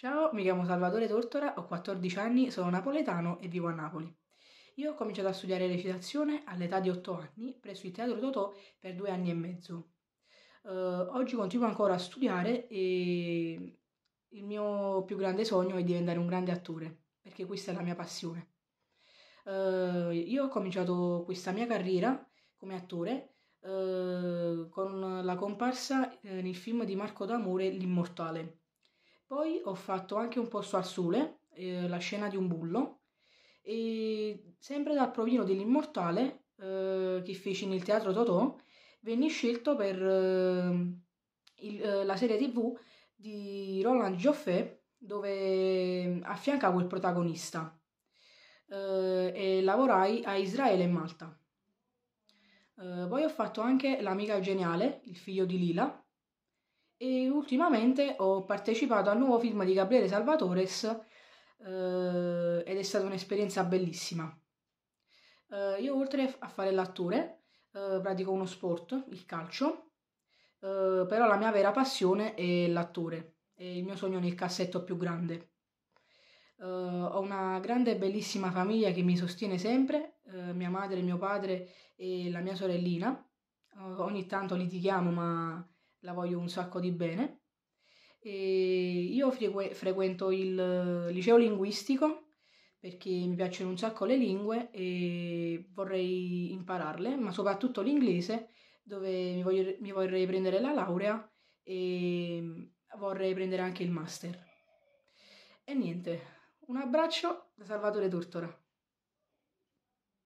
Ciao, mi chiamo Salvatore Tortora, ho 14 anni, sono napoletano e vivo a Napoli. Io ho cominciato a studiare recitazione all'età di 8 anni presso il Teatro Totò per due anni e mezzo. Uh, oggi continuo ancora a studiare e il mio più grande sogno è diventare un grande attore, perché questa è la mia passione. Uh, io ho cominciato questa mia carriera come attore uh, con la comparsa nel film di Marco D'Amore L'Immortale poi ho fatto anche un posto al sole, eh, la scena di un bullo, e sempre dal provino dell'Immortale, eh, che feci nel teatro Totò, venni scelto per eh, il, eh, la serie tv di Roland Joffé, dove affiancavo il protagonista, eh, e lavorai a Israele e Malta. Eh, poi ho fatto anche L'amica geniale, il figlio di Lila, e ultimamente ho partecipato al nuovo film di Gabriele Salvatores eh, ed è stata un'esperienza bellissima. Eh, io oltre a fare l'attore eh, pratico uno sport, il calcio, eh, però la mia vera passione è l'attore, è il mio sogno nel cassetto più grande. Eh, ho una grande e bellissima famiglia che mi sostiene sempre, eh, mia madre, mio padre e la mia sorellina. ogni tanto litighiamo ma la voglio un sacco di bene. E io frequ- frequento il liceo linguistico perché mi piacciono un sacco le lingue e vorrei impararle, ma soprattutto l'inglese, dove mi, voglio, mi vorrei prendere la laurea e vorrei prendere anche il master. E niente, un abbraccio da Salvatore Tortora.